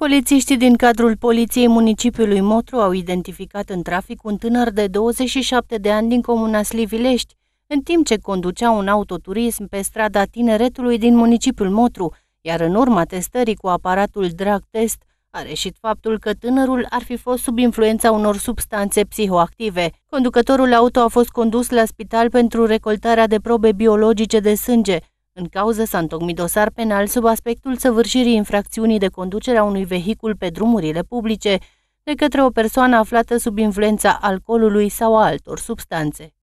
Polițiștii din cadrul Poliției Municipiului Motru au identificat în trafic un tânăr de 27 de ani din comuna Slivilești, în timp ce conducea un autoturism pe strada Tineretului din municipiul Motru, iar în urma testării cu aparatul drug test a reșit faptul că tânărul ar fi fost sub influența unor substanțe psihoactive. Conducătorul auto a fost condus la spital pentru recoltarea de probe biologice de sânge, în cauză s-a întocmit dosar penal sub aspectul săvârșirii infracțiunii de conducere a unui vehicul pe drumurile publice de către o persoană aflată sub influența alcoolului sau a altor substanțe.